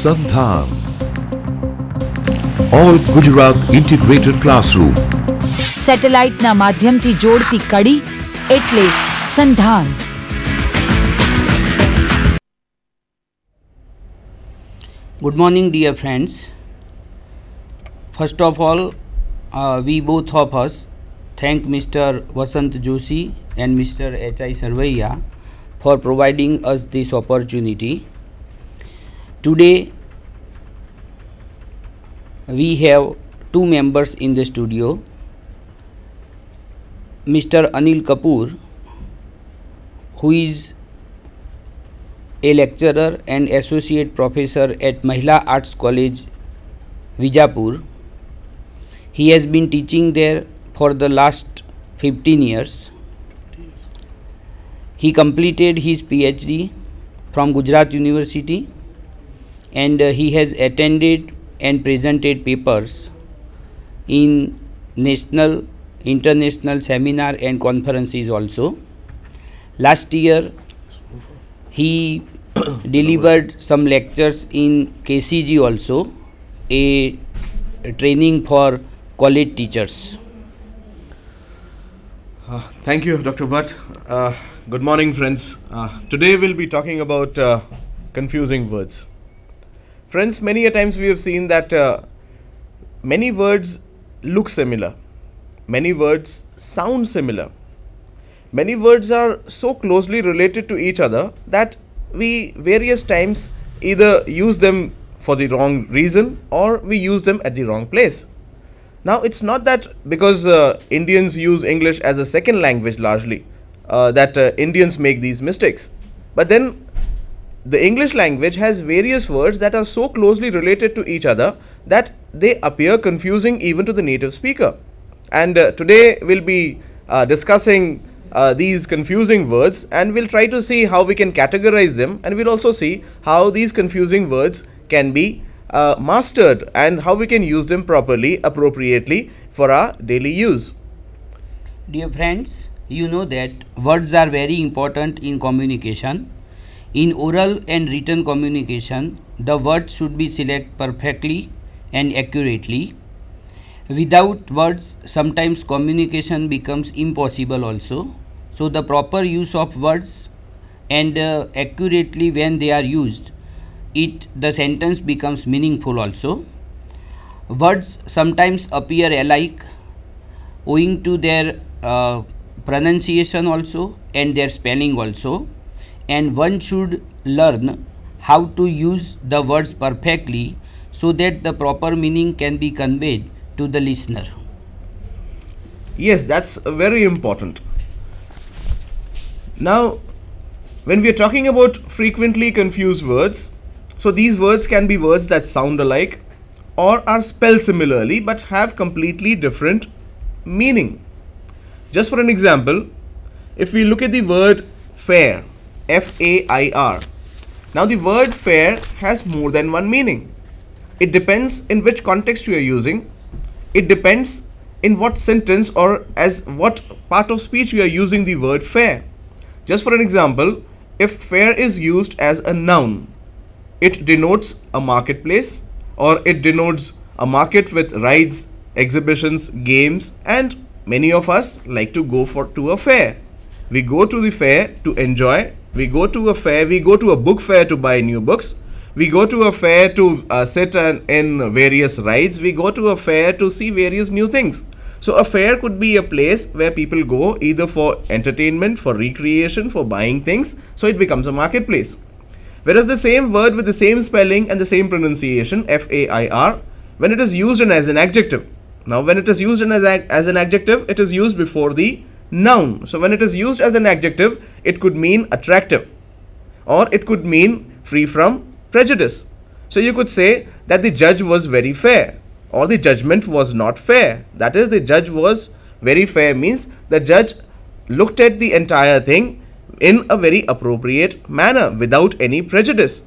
संधान all Gujarat integrated classroom satellite ना माध्यम थी जोड़ती कड़ी एटले Sandhan good morning dear friends first of all we both of us thank mister Vasant Joshi and mister H I Sarvaiya for providing us this opportunity today we have two members in the studio Mr. Anil Kapoor who is a lecturer and associate professor at Mahila Arts College Vijapur he has been teaching there for the last 15 years he completed his PhD from Gujarat University and uh, he has attended and presented papers in national international seminar and conferences also last year he delivered some lectures in kcg also a, a training for college teachers uh, thank you dr butt uh, good morning friends uh, today we'll be talking about uh, confusing words Friends, many a times we have seen that uh, many words look similar. Many words sound similar. Many words are so closely related to each other that we various times either use them for the wrong reason or we use them at the wrong place. Now, it's not that because uh, Indians use English as a second language largely uh, that uh, Indians make these mistakes. But then the English language has various words that are so closely related to each other that they appear confusing even to the native speaker. And uh, today we'll be uh, discussing uh, these confusing words and we'll try to see how we can categorize them and we'll also see how these confusing words can be uh, mastered and how we can use them properly appropriately for our daily use dear friends you know that words are very important in communication in oral and written communication, the words should be selected perfectly and accurately. Without words, sometimes communication becomes impossible also. So the proper use of words and uh, accurately when they are used, it the sentence becomes meaningful also. Words sometimes appear alike owing to their uh, pronunciation also and their spelling also and one should learn how to use the words perfectly so that the proper meaning can be conveyed to the listener. Yes, that's very important. Now, when we are talking about frequently confused words, so these words can be words that sound alike or are spelled similarly but have completely different meaning. Just for an example, if we look at the word fair, F-A-I-R. Now the word fair has more than one meaning. It depends in which context you are using. It depends in what sentence or as what part of speech you are using the word fair. Just for an example, if fair is used as a noun, it denotes a marketplace or it denotes a market with rides, exhibitions, games and many of us like to go for to a fair. We go to the fair to enjoy, we go to a fair, we go to a book fair to buy new books. We go to a fair to uh, sit an, in various rides. We go to a fair to see various new things. So a fair could be a place where people go either for entertainment, for recreation, for buying things. So it becomes a marketplace. Whereas the same word with the same spelling and the same pronunciation, F-A-I-R, when it is used as an adjective. Now when it is used as, as an adjective, it is used before the noun. So when it is used as an adjective, it could mean attractive or it could mean free from prejudice. So you could say that the judge was very fair or the judgment was not fair. That is the judge was very fair means the judge looked at the entire thing in a very appropriate manner without any prejudice.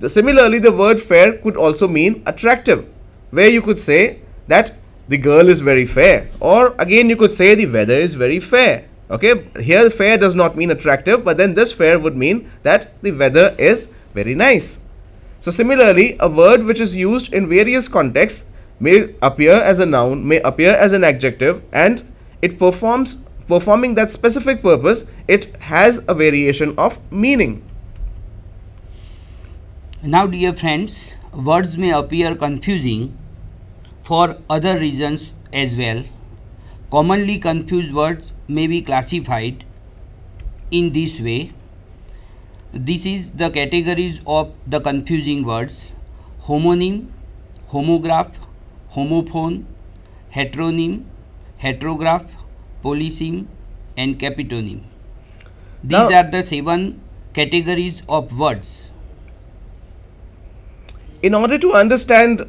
The, similarly, the word fair could also mean attractive where you could say that the girl is very fair. Or again, you could say the weather is very fair. Okay, here fair does not mean attractive, but then this fair would mean that the weather is very nice. So similarly, a word which is used in various contexts may appear as a noun, may appear as an adjective, and it performs performing that specific purpose, it has a variation of meaning. Now, dear friends, words may appear confusing for other reasons as well. Commonly confused words may be classified in this way. This is the categories of the confusing words homonym, homograph, homophone, heteronym, heterograph, polysym, and capitonym. These now, are the seven categories of words. In order to understand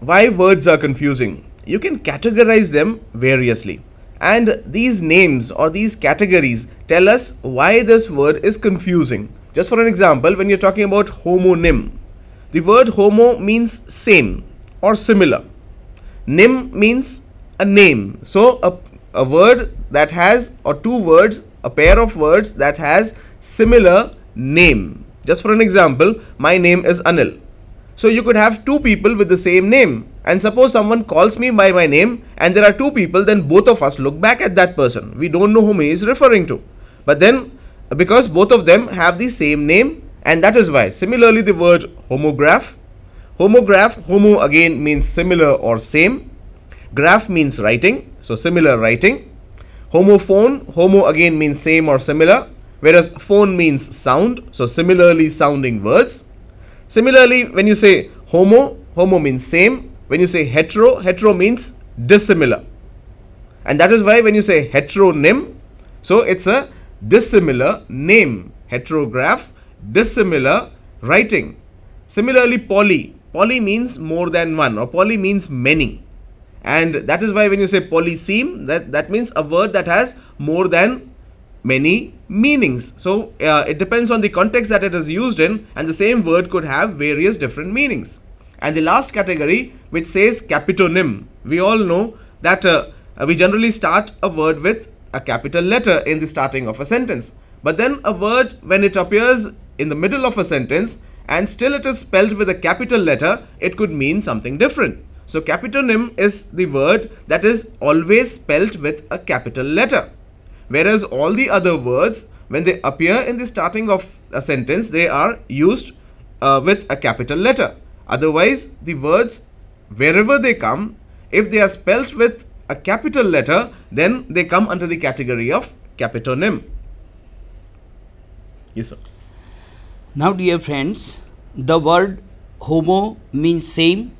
why words are confusing? You can categorize them variously. And these names or these categories tell us why this word is confusing. Just for an example, when you're talking about homonym, the word homo means same or similar. Nym means a name. So a, a word that has or two words, a pair of words that has similar name. Just for an example, my name is Anil. So you could have two people with the same name. And suppose someone calls me by my name and there are two people, then both of us look back at that person. We don't know whom he is referring to. But then, because both of them have the same name, and that is why. Similarly, the word homograph. Homograph, homo again means similar or same. Graph means writing, so similar writing. Homophone, homo again means same or similar. Whereas phone means sound, so similarly sounding words Similarly, when you say homo, homo means same. When you say hetero, hetero means dissimilar. And that is why when you say heteronym, so it's a dissimilar name. Heterograph, dissimilar writing. Similarly, poly. Poly means more than one or poly means many. And that is why when you say polyseme, that, that means a word that has more than many meanings. So uh, it depends on the context that it is used in and the same word could have various different meanings. And the last category which says capitonym. We all know that uh, we generally start a word with a capital letter in the starting of a sentence. But then a word when it appears in the middle of a sentence and still it is spelled with a capital letter, it could mean something different. So capitonym is the word that is always spelled with a capital letter whereas all the other words when they appear in the starting of a sentence they are used uh, with a capital letter otherwise the words wherever they come if they are spelt with a capital letter then they come under the category of capitonym yes sir now dear friends the word homo means same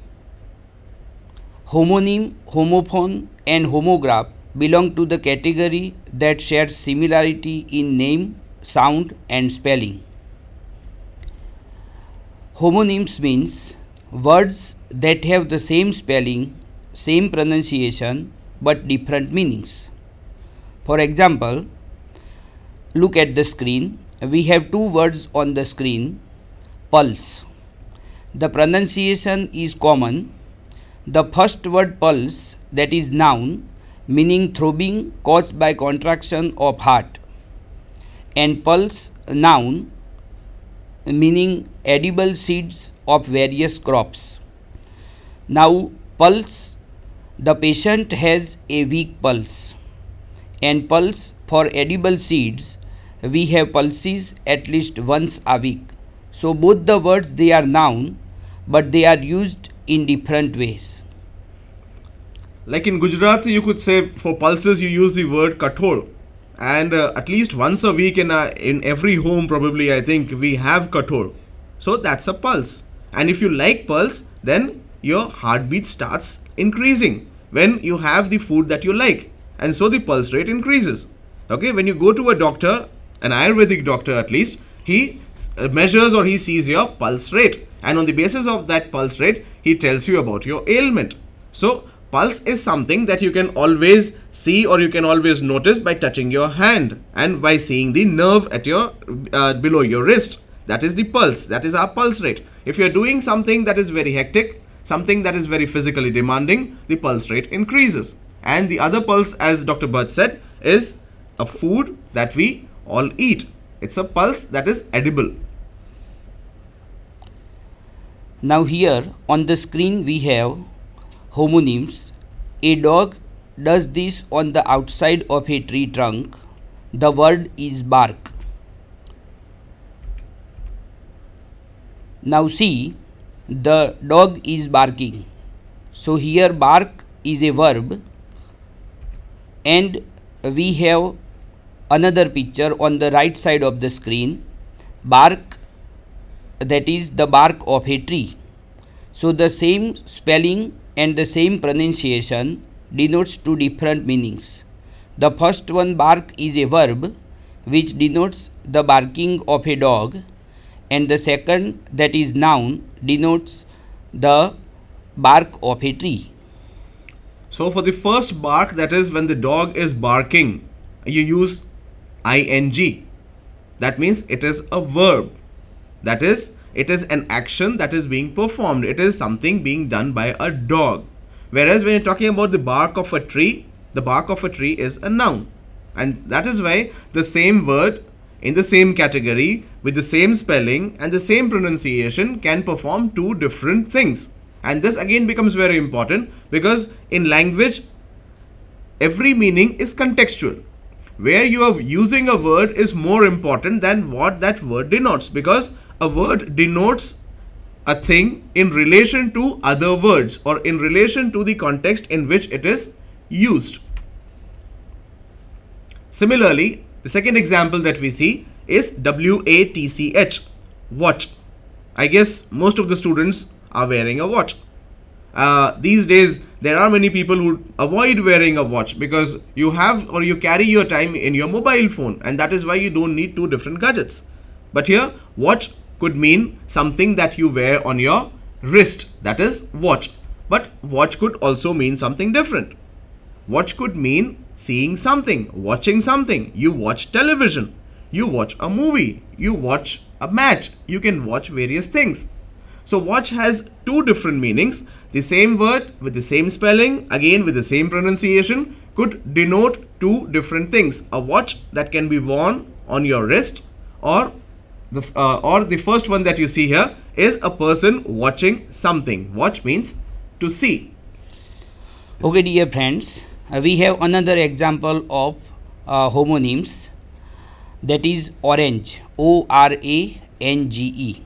homonym homophone and homograph belong to the category that shares similarity in name, sound and spelling. Homonyms means words that have the same spelling, same pronunciation but different meanings. For example, look at the screen. We have two words on the screen, pulse. The pronunciation is common. The first word pulse that is noun meaning throbbing caused by contraction of heart and pulse noun meaning edible seeds of various crops now pulse the patient has a weak pulse and pulse for edible seeds we have pulses at least once a week so both the words they are noun but they are used in different ways like in Gujarat, you could say for pulses, you use the word kathol. And uh, at least once a week in, a, uh, in every home, probably, I think, we have kathol. So that's a pulse. And if you like pulse, then your heartbeat starts increasing when you have the food that you like. And so the pulse rate increases. Okay, when you go to a doctor, an Ayurvedic doctor at least, he uh, measures or he sees your pulse rate and on the basis of that pulse rate he tells you about your ailment so pulse is something that you can always see or you can always notice by touching your hand and by seeing the nerve at your uh, below your wrist that is the pulse that is our pulse rate if you're doing something that is very hectic something that is very physically demanding the pulse rate increases and the other pulse as dr bird said is a food that we all eat it's a pulse that is edible now here on the screen we have homonyms. A dog does this on the outside of a tree trunk. The word is bark. Now see, the dog is barking. So here bark is a verb and we have another picture on the right side of the screen. Bark that is the bark of a tree. So the same spelling and the same pronunciation denotes two different meanings. The first one, bark, is a verb which denotes the barking of a dog, and the second, that is noun, denotes the bark of a tree. So, for the first bark, that is when the dog is barking, you use ing. That means it is a verb. That is, it is an action that is being performed. It is something being done by a dog. Whereas when you're talking about the bark of a tree, the bark of a tree is a noun. And that is why the same word in the same category with the same spelling and the same pronunciation can perform two different things. And this again becomes very important because in language, every meaning is contextual. Where you are using a word is more important than what that word denotes because a word denotes a thing in relation to other words or in relation to the context in which it is used. Similarly, the second example that we see is W-A-T-C-H, watch. I guess most of the students are wearing a watch. Uh, these days, there are many people who avoid wearing a watch because you have or you carry your time in your mobile phone and that is why you don't need two different gadgets. But here, watch could mean something that you wear on your wrist, that is watch. But watch could also mean something different. Watch could mean seeing something, watching something. You watch television, you watch a movie, you watch a match, you can watch various things. So watch has two different meanings. The same word with the same spelling, again with the same pronunciation, could denote two different things. A watch that can be worn on your wrist or the uh, or the first one that you see here is a person watching something. Watch means to see. Okay, dear friends, uh, we have another example of uh, homonyms that is orange, O R A N G E.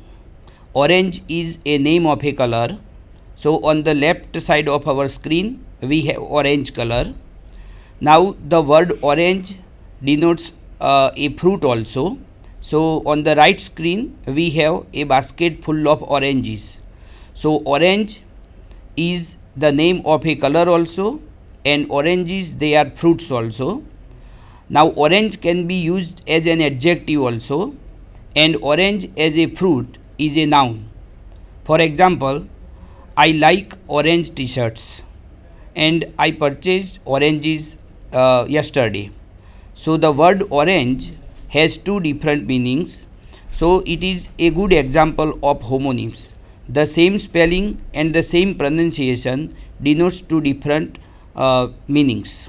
Orange is a name of a color. So on the left side of our screen, we have orange color. Now the word orange denotes uh, a fruit also so on the right screen we have a basket full of oranges. So orange is the name of a color also and oranges they are fruits also. Now orange can be used as an adjective also and orange as a fruit is a noun. For example, I like orange t-shirts and I purchased oranges uh, yesterday. So the word orange has two different meanings. So it is a good example of homonyms. The same spelling and the same pronunciation denotes two different uh, meanings.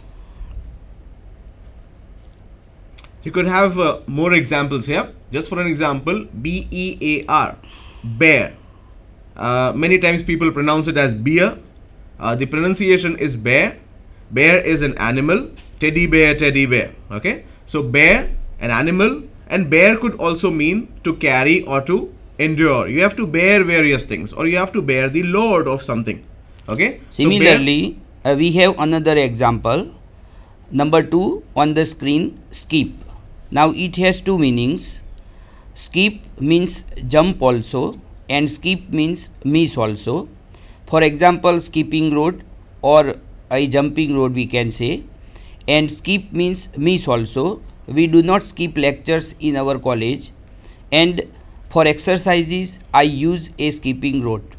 You could have uh, more examples here. Just for an example, B-E-A-R, bear. Uh, many times people pronounce it as beer. Uh, the pronunciation is bear. Bear is an animal. Teddy bear, teddy bear. Okay. So bear an animal and bear could also mean to carry or to endure you have to bear various things or you have to bear the load of something okay similarly so uh, we have another example number 2 on the screen skip now it has two meanings skip means jump also and skip means miss also for example skipping road or a jumping road we can say and skip means miss also we do not skip lectures in our college and for exercises I use a skipping rope.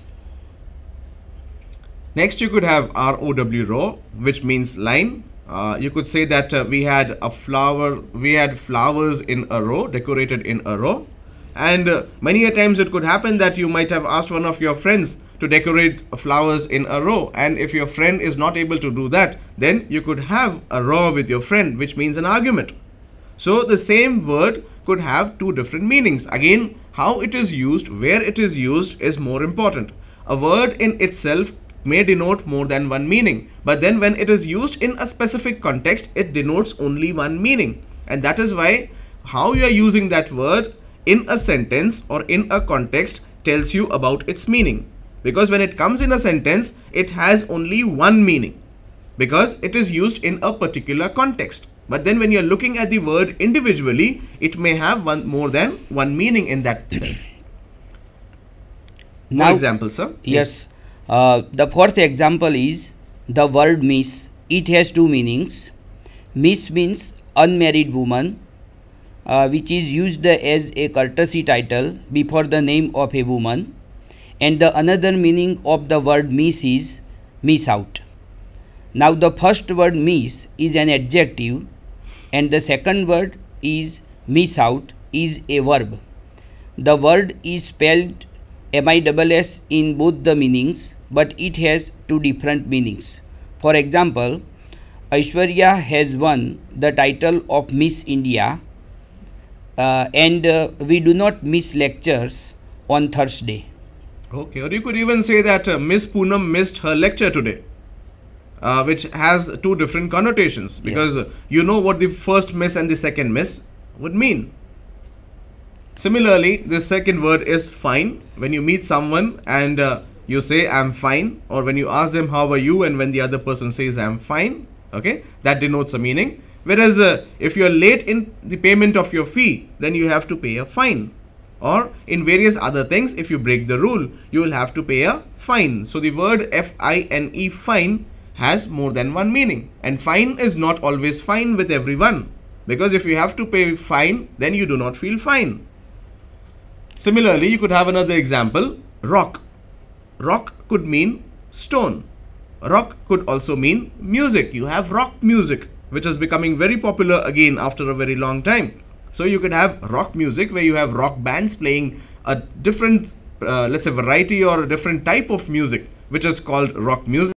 Next you could have ROW row which means line. Uh, you could say that uh, we had a flower, we had flowers in a row, decorated in a row. And uh, many a times it could happen that you might have asked one of your friends to decorate flowers in a row. And if your friend is not able to do that, then you could have a row with your friend, which means an argument. So the same word could have two different meanings. Again, how it is used, where it is used is more important. A word in itself may denote more than one meaning, but then when it is used in a specific context, it denotes only one meaning. And that is why how you are using that word in a sentence or in a context tells you about its meaning. Because when it comes in a sentence, it has only one meaning because it is used in a particular context. But then when you're looking at the word individually, it may have one more than one meaning in that sense. Now, example, sir. Yes. Uh, the fourth example is the word miss. It has two meanings. Miss means unmarried woman, uh, which is used as a courtesy title before the name of a woman. And the another meaning of the word miss is miss out. Now the first word miss is an adjective and the second word is miss out is a verb. The word is spelled MISS in both the meanings, but it has two different meanings. For example, Aishwarya has won the title of Miss India, uh, and uh, we do not miss lectures on Thursday. Okay, or you could even say that uh, Miss Poonam missed her lecture today uh, which has two different connotations because yeah. you know what the first miss and the second miss would mean. Similarly, the second word is fine. When you meet someone and uh, you say I'm fine or when you ask them how are you and when the other person says I'm fine, okay, that denotes a meaning. Whereas uh, if you're late in the payment of your fee, then you have to pay a fine. Or in various other things, if you break the rule, you will have to pay a fine. So the word F-I-N-E fine has more than one meaning and fine is not always fine with everyone because if you have to pay fine then you do not feel fine. Similarly you could have another example rock. Rock could mean stone. Rock could also mean music. You have rock music which is becoming very popular again after a very long time. So you could have rock music where you have rock bands playing a different, uh, let's say variety or a different type of music, which is called rock music.